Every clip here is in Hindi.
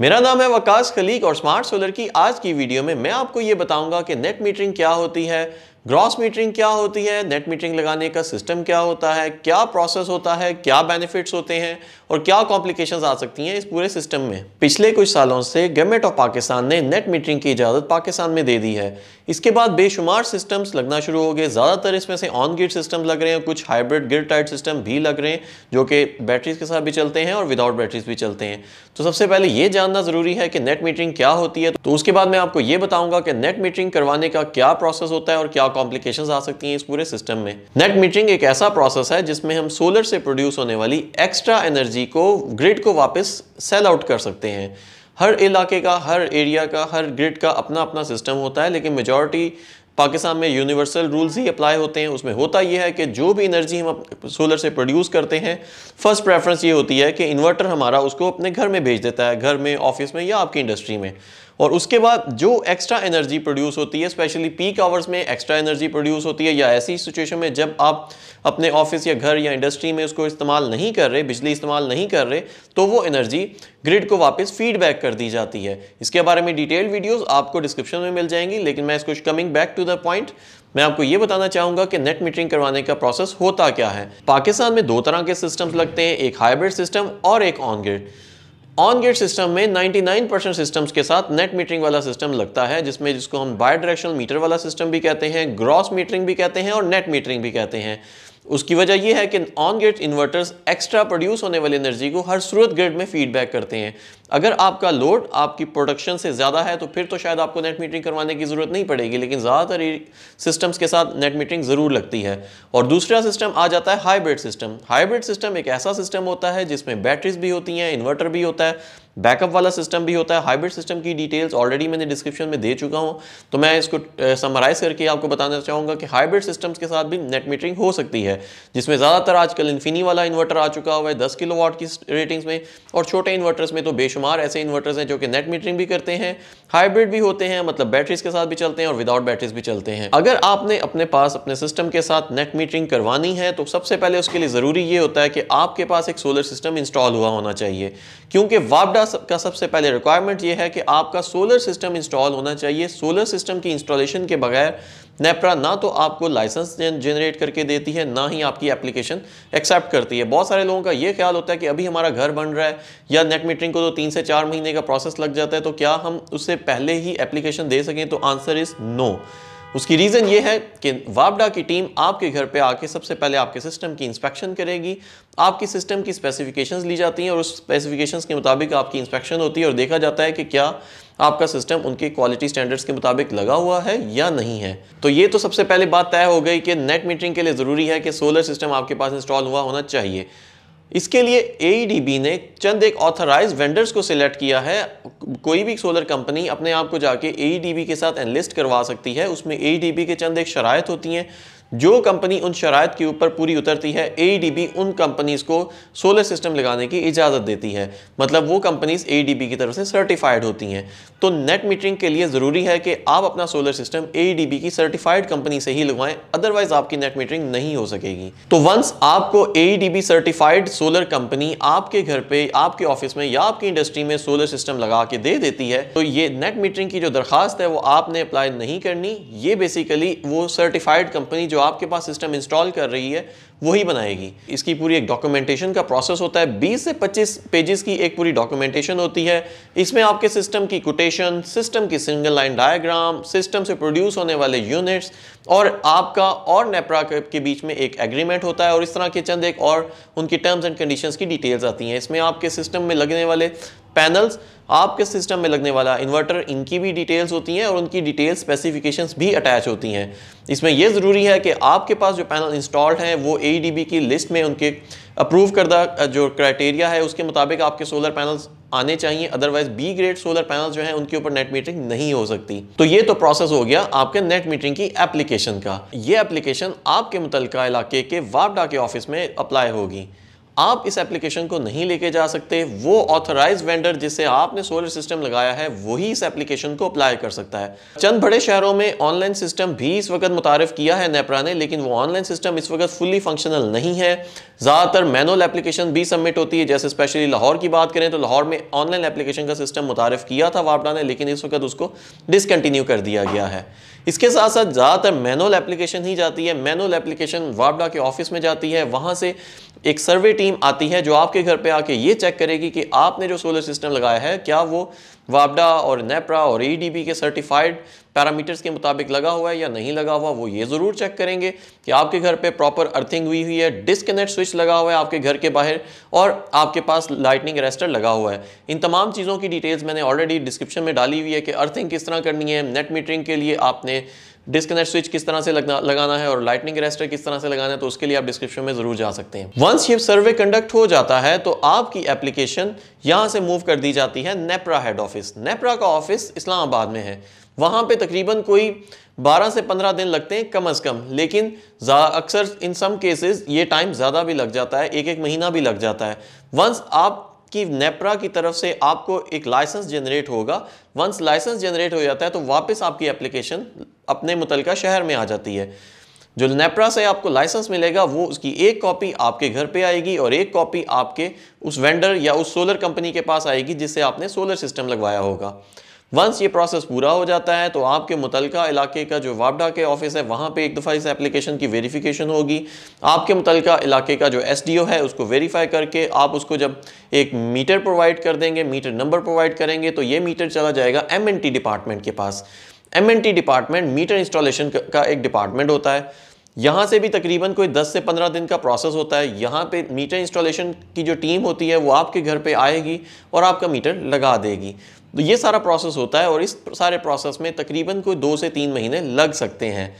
मेरा नाम है वकास खलीक और स्मार्ट सोलर की आज की वीडियो में मैं आपको ये बताऊंगा कि नेट मीटरिंग क्या होती है ग्रॉस मीटरिंग क्या होती है नेट मीटरिंग लगाने का सिस्टम क्या होता है क्या प्रोसेस होता है क्या बेनिफिट्स होते हैं और क्या कॉम्प्लिकेशंस आ सकती हैं इस पूरे सिस्टम में पिछले कुछ सालों से गवर्नमेंट ऑफ पाकिस्तान ने नेट मीटरिंग की इजाज़त पाकिस्तान में दे दी है इसके बाद बेशुमार सिस्टम्स लगना शुरू हो गए ज़्यादातर इसमें से ऑन गिर सिस्टम लग रहे हैं कुछ हाइब्रिड गिर टाइट सिस्टम भी लग रहे हैं जो कि बैटरीज के साथ भी चलते हैं और विदाउट बैटरीज भी चलते हैं तो सबसे पहले ये जानना ज़रूरी है कि नेट मीटरिंग क्या होती है तो उसके बाद मैं आपको ये बताऊंगा कि नेट मीटरिंग करवाने का क्या प्रोसेस होता है और क्या कॉम्प्लिकेशन आ सकती हैं इस पूरे सिस्टम में नेट मीटरिंग एक ऐसा प्रोसेस है जिसमें हम सोलर से प्रोड्यूस होने वाली एक्स्ट्रा एनर्जी को ग्रिड को वापस सेल आउट कर सकते हैं हर इलाके का हर एरिया का हर ग्रिड का अपना अपना सिस्टम होता है लेकिन मेजॉरिटी पाकिस्तान में यूनिवर्सल रूल्स ही अप्लाई होते हैं उसमें होता यह है कि जो भी एनर्जी हम सोलर से प्रोड्यूस करते हैं फर्स्ट प्रेफरेंस ये होती है कि इन्वर्टर हमारा उसको अपने घर में भेज देता है घर में ऑफिस में या आपकी इंडस्ट्री में और उसके बाद जो एक्स्ट्रा एनर्जी प्रोड्यूस होती है स्पेशली पीक आवर्स में एक्स्ट्रा एनर्जी प्रोड्यूस होती है या ऐसी सिचुएशन में जब आप अपने ऑफिस या घर या इंडस्ट्री में उसको इस्तेमाल नहीं कर रहे बिजली इस्तेमाल नहीं कर रहे तो वो एनर्जी ग्रिड को वापस फीडबैक कर दी जाती है इसके बारे में डिटेल वीडियोस आपको डिस्क्रिप्शन में मिल जाएंगी लेकिन मैं इसको coming back to the point मैं आपको ये बताना चाहूंगा कि नेट मीटरिंग करवाने का प्रोसेस होता क्या है पाकिस्तान में दो तरह के सिस्टम्स लगते हैं एक हाइब्रिड सिस्टम और एक on grid on gate system में 99 परसेंट सिस्टम्स के साथ नेट मीटरिंग वाला सिस्टम लगता है जिसमें जिसको हम बाय डायरेक्शनल मीटर वाला सिस्टम भी कहते हैं ग्रॉस मीटरिंग भी कहते हैं और नेट मीटरिंग भी कहते हैं उसकी वजह यह है कि on gate inverters extra produce होने वाली एनर्जी को हर सूरत ग्रिड में फीडबैक करते हैं अगर आपका लोड आपकी प्रोडक्शन से ज़्यादा है तो फिर तो शायद आपको नेट मीटरिंग करवाने की ज़रूरत नहीं पड़ेगी लेकिन ज़्यादातर सिस्टम्स के साथ नेट मीटरिंग ज़रूर लगती है और दूसरा सिस्टम आ जाता है हाइब्रिड सिस्टम हाइब्रिड सिस्टम एक ऐसा सिस्टम होता है जिसमें बैटरीज भी होती हैं इन्वर्टर भी होता है बैकअप वाला सिस्टम भी होता है हाइब्रिड सिस्टम की डिटेल्स ऑलरेडी मैंने डिस्क्रिप्शन में दे चुका हूँ तो मैं इसको समराइज करके आपको बताना चाहूँगा कि हाइब्रिड सिस्टम्स के साथ भी नेट मीटरिंग हो सकती है जिसमें ज़्यादातर आजकल इन्फिनी वाला इन्वर्टर आ चुका हुआ है दस किलो की रेटिंग्स में और छोटे इन्वर्टर्स में तो बेशुमार बेशुमार ऐसे इन्वर्टर्स हैं जो कि नेट मीटरिंग भी करते हैं हाइब्रिड भी होते हैं मतलब बैटरीज के साथ भी चलते हैं और विदाउट बैटरीज भी चलते हैं अगर आपने अपने पास अपने सिस्टम के साथ नेट मीटरिंग करवानी है तो सबसे पहले उसके लिए ज़रूरी ये होता है कि आपके पास एक सोलर सिस्टम इंस्टॉल हुआ होना चाहिए क्योंकि वापडा का सबसे पहले रिक्वायरमेंट ये है कि आपका सोलर सिस्टम इंस्टॉल होना चाहिए सोलर सिस्टम की इंस्टॉलेशन के बगैर नेप्रा ना तो आपको लाइसेंस जनरेट करके देती है ना ही आपकी एप्लीकेशन एक्सेप्ट करती है बहुत सारे लोगों का ये ख्याल होता है कि अभी हमारा घर बन रहा है या नेट मीटरिंग को तो तीन से चार महीने का प्रोसेस लग जाता है तो क्या हम उससे पहले ही एप्लीकेशन दे सकें तो आंसर इज़ नो उसकी रीज़न ये है कि वापडा की टीम आपके घर पे आके सबसे पहले आपके सिस्टम की इंस्पेक्शन करेगी आपकी सिस्टम की स्पेसिफिकेशंस ली जाती हैं और उस स्पेसिफिकेशंस के मुताबिक आपकी इंस्पेक्शन होती है और देखा जाता है कि क्या आपका सिस्टम उनके क्वालिटी स्टैंडर्ड्स के मुताबिक लगा हुआ है या नहीं है तो ये तो सबसे पहले बात तय हो गई कि नेट मीटरिंग के लिए ज़रूरी है कि सोलर सिस्टम आपके पास इंस्टॉल हुआ होना चाहिए इसके लिए ए e ने चंद एक ऑथराइज वेंडर्स को सिलेक्ट किया है कोई भी सोलर कंपनी अपने आप को जाके ए e के साथ एनलिस्ट करवा सकती है उसमें ए e के चंद एक शरात होती हैं जो कंपनी उन शरात के ऊपर पूरी उतरती है ए उन कंपनीज़ को सोलर सिस्टम लगाने की इजाज़त देती है मतलब वो कंपनीज़ ए की तरफ से सर्टिफाइड होती हैं तो नेट मीटरिंग के लिए ज़रूरी है कि आप अपना सोलर सिस्टम ए की सर्टिफाइड कंपनी से ही लगवाएं अदरवाइज आपकी नेट मीटरिंग नहीं हो सकेगी तो वंस आपको ए सर्टिफाइड सोलर कंपनी आपके घर पर आपके ऑफिस में या आपकी इंडस्ट्री में सोलर सिस्टम लगा के दे देती है तो ये नेट मीटरिंग की जो दरखास्त है वो आपने अप्लाई नहीं करनी ये बेसिकली वो सर्टिफाइड कंपनी जो आपके पास सिस्टम इंस्टॉल कर रही है वही बनाएगी इसकी पूरी एक डॉक्यूमेंटेशन का प्रोसेस होता है 20 से 25 पेजेस की एक पूरी डॉक्यूमेंटेशन होती है इसमें आपके सिस्टम की कोटेशन सिस्टम की सिंगल लाइन डायग्राम सिस्टम से प्रोड्यूस होने वाले यूनिट्स और आपका और नेप्रा के बीच में एक एग्रीमेंट होता है और इस तरह के चंद एक और उनकी टर्म्स एंड कंडीशंस की डिटेल्स आती हैं इसमें आपके सिस्टम में लगने वाले पैनल्स आपके सिस्टम में लगने वाला इन्वर्टर इनकी भी डिटेल्स होती हैं और उनकी डिटेल स्पेसिफिकेशंस भी अटैच होती हैं इसमें यह ज़रूरी है कि आपके पास जो पैनल इंस्टॉल्ड हैं वो ए की लिस्ट में उनके अप्रूव करदा जो क्राइटेरिया है उसके मुताबिक आपके सोलर पैनल्स आने चाहिए otherwise B grade solar panels जो हैं उनके ऊपर नेट मीटरिंग नहीं हो सकती तो ये तो प्रोसेस हो गया आपके नेट मीटरिंग की एप्लीकेशन का ये एप्लीकेशन आपके मुतल इलाके के वापडा के ऑफिस में अप्लाई होगी आप इस एप्लीकेशन को नहीं लेके जा सकते वो ऑथराइज वेंडर जिसे आपने सोलर सिस्टम लगाया है वही इस एप्लीकेशन को अप्लाई कर सकता है चंद बड़े शहरों में ऑनलाइन सिस्टम भी इस वक्त मुतारफ किया है नेपरा ने लेकिन वो ऑनलाइन सिस्टम इस वक्त फुली फंक्शनल नहीं है ज़्यादातर मैनुअल एप्लीकेशन भी सबमिट होती है जैसे स्पेशली लाहौर की बात करें तो लाहौर में ऑनलाइन एप्लीकेशन का सिस्टम मुतारफ किया था वापडा ने लेकिन इस वक्त उसको डिसकंटिन्यू कर दिया गया है इसके साथ साथ ज़्यादातर मैनुअल एप्लीकेशन ही जाती है मैनुअल एप्लीकेशन वापडा के ऑफिस में जाती है वहाँ से एक सर्वे टीम टीम आती है जो आपके घर पे आके ये चेक करेगी कि आपने जो सोलर सिस्टम लगाया है क्या वो वापडा और नेप्रा और ई के सर्टिफाइड पैरामीटर्स के मुताबिक लगा हुआ है या नहीं लगा हुआ वो ये ज़रूर चेक करेंगे कि आपके घर पे प्रॉपर अर्थिंग हुई हुई है डिस्कनेक्ट स्विच लगा हुआ है आपके घर के बाहर और आपके पास लाइटनिंग रेस्टर लगा हुआ है इन तमाम चीज़ों की डिटेल्स मैंने ऑलरेडी डिस्क्रिप्शन में डाली हुई है कि अर्थिंग किस तरह करनी है नेट मीटरिंग के लिए आपने डिस्कनेक्ट स्विच किस तरह से लगना, लगाना है और लाइटनिंग रेस्टर किस तरह से लगाना है तो उसके लिए आप डिस्क्रिप्शन में जरूर जा सकते हैं वंस ये सर्वे कंडक्ट हो जाता है तो आपकी एप्लीकेशन यहाँ से मूव कर दी जाती है NEPRA head office office NEPRA का ऑफिस इस्लामाबाद में है वहाँ पे तकरीबन कोई 12 से 15 दिन लगते हैं कम से कम लेकिन अक्सर इन सम केसेस ये टाइम ज़्यादा भी लग जाता है एक एक महीना भी लग जाता है वंस आप कि नेपरा की तरफ से आपको एक लाइसेंस जनरेट होगा वंस लाइसेंस जनरेट हो जाता है तो वापस आपकी एप्लीकेशन अपने मुतलका शहर में आ जाती है जो नेप्रा से आपको लाइसेंस मिलेगा वो उसकी एक कॉपी आपके घर पे आएगी और एक कॉपी आपके उस वेंडर या उस सोलर कंपनी के पास आएगी जिससे आपने सोलर सिस्टम लगवाया होगा वंस ये प्रोसेस पूरा हो जाता है तो आपके मुतल इलाके का जो वापडा के ऑफिस है वहाँ पे एक दफ़ा इस एप्लीकेशन की वेरिफिकेशन होगी आपके मुतल इलाके का जो एस डी ओ है उसको वेरीफाई करके आप उसको जब एक मीटर प्रोवाइड कर देंगे मीटर नंबर प्रोवाइड करेंगे तो ये मीटर चला जाएगा एम एन टी डिपार्टमेंट के पास टी डिपार्टमेंट मीटर इंस्टॉलेशन का एक डिपार्टमेंट होता है यहाँ से भी तकरीबन कोई 10 से 15 दिन का प्रोसेस होता है यहाँ पे मीटर इंस्टॉलेशन की जो टीम होती है वो आपके घर पे आएगी और आपका मीटर लगा देगी तो ये सारा प्रोसेस होता है और इस सारे प्रोसेस में तकरीबन कोई दो से तीन महीने लग सकते हैं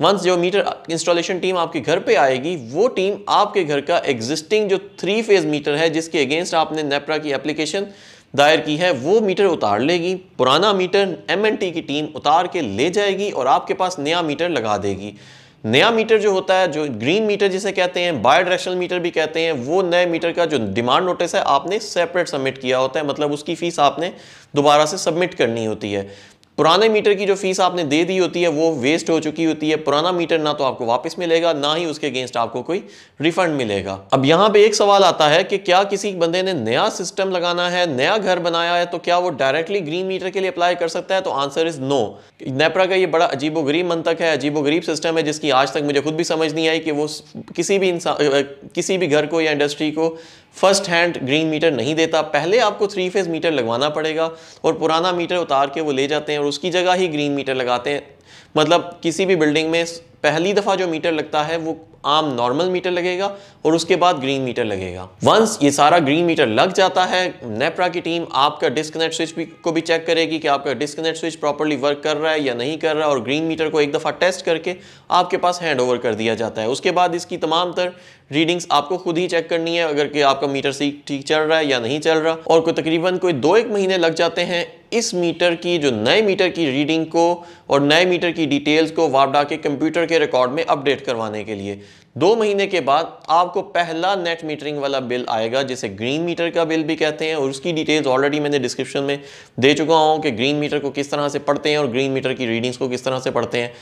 वंस जो मीटर इंस्टॉलेशन टीम आपके घर पे आएगी वो टीम आपके घर का एग्जिस्टिंग जो थ्री फेज मीटर है जिसके अगेंस्ट आपने नेप्रा की एप्लीकेशन दायर की है वो मीटर उतार लेगी पुराना मीटर एमएनटी की टीम उतार के ले जाएगी और आपके पास नया मीटर लगा देगी नया मीटर जो होता है जो ग्रीन मीटर जिसे कहते हैं बायो डायरेक्शनल मीटर भी कहते हैं वो नए मीटर का जो डिमांड नोटिस है आपने सेपरेट सबमिट किया होता है मतलब उसकी फीस आपने दोबारा से सबमिट करनी होती है पुराने मीटर की जो फीस आपने दे दी होती है वो वेस्ट हो चुकी होती है पुराना मीटर ना तो आपको वापस मिलेगा ना ही उसके अगेंस्ट आपको कोई रिफंड मिलेगा अब यहाँ पे एक सवाल आता है कि क्या किसी बंदे ने नया सिस्टम लगाना है नया घर बनाया है तो क्या वो डायरेक्टली ग्रीन मीटर के लिए अप्लाई कर सकता है तो आंसर इज नो नेपरा का ये बड़ा अजीबो गरीब मंतक है अजीबो गरीब सिस्टम है जिसकी आज तक मुझे खुद भी समझ नहीं आई कि वो किसी भी इंसान किसी भी घर को या इंडस्ट्री को फर्स्ट हैंड ग्रीन मीटर नहीं देता पहले आपको थ्री फेज मीटर लगवाना पड़ेगा और पुराना मीटर उतार के वो ले जाते हैं और उसकी जगह ही ग्रीन मीटर लगाते हैं मतलब किसी भी बिल्डिंग में पहली दफ़ा जो मीटर लगता है वो आम नॉर्मल मीटर लगेगा और उसके बाद ग्रीन मीटर लगेगा वंस ये सारा ग्रीन मीटर लग जाता है नेपरा की टीम आपका डिस्कनेक्ट स्विच भी को भी चेक करेगी कि आपका डिस्कनेक्ट स्विच प्रॉपरली वर्क कर रहा है या नहीं कर रहा और ग्रीन मीटर को एक दफ़ा टेस्ट करके आपके पास हैंड ओवर कर दिया जाता है उसके बाद इसकी तमाम तर रीडिंग्स आपको खुद ही चेक करनी है अगर कि आपका मीटर सीख ठीक चल रहा है या नहीं चल रहा और कोई तकरीबन कोई दो एक महीने लग जाते हैं इस मीटर की जो नए मीटर की रीडिंग को और नए मीटर की डिटेल्स को वापडा के कंप्यूटर के रिकॉर्ड में अपडेट करवाने के लिए दो महीने के बाद आपको पहला नेट मीटरिंग वाला बिल आएगा जिसे ग्रीन मीटर का बिल भी कहते हैं और उसकी डिटेल्स ऑलरेडी मैंने डिस्क्रिप्शन में दे चुका हूँ कि ग्रीन मीटर को किस तरह से पढ़ते हैं और ग्रीन मीटर की रीडिंग्स को किस तरह से पढ़ते हैं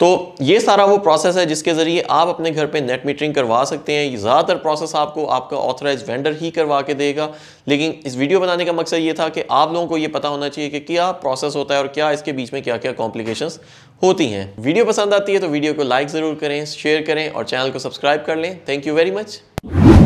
तो ये सारा वो प्रोसेस है जिसके ज़रिए आप अपने घर पे नेट मीटरिंग करवा सकते हैं ज़्यादातर प्रोसेस आपको आपका ऑथराइज वेंडर ही करवा के देगा लेकिन इस वीडियो बनाने का मकसद ये था कि आप लोगों को ये पता होना चाहिए कि क्या प्रोसेस होता है और क्या इसके बीच में क्या क्या कॉम्प्लिकेशंस होती हैं वीडियो पसंद आती है तो वीडियो को लाइक ज़रूर करें शेयर करें और चैनल को सब्सक्राइब कर लें थैंक यू वेरी मच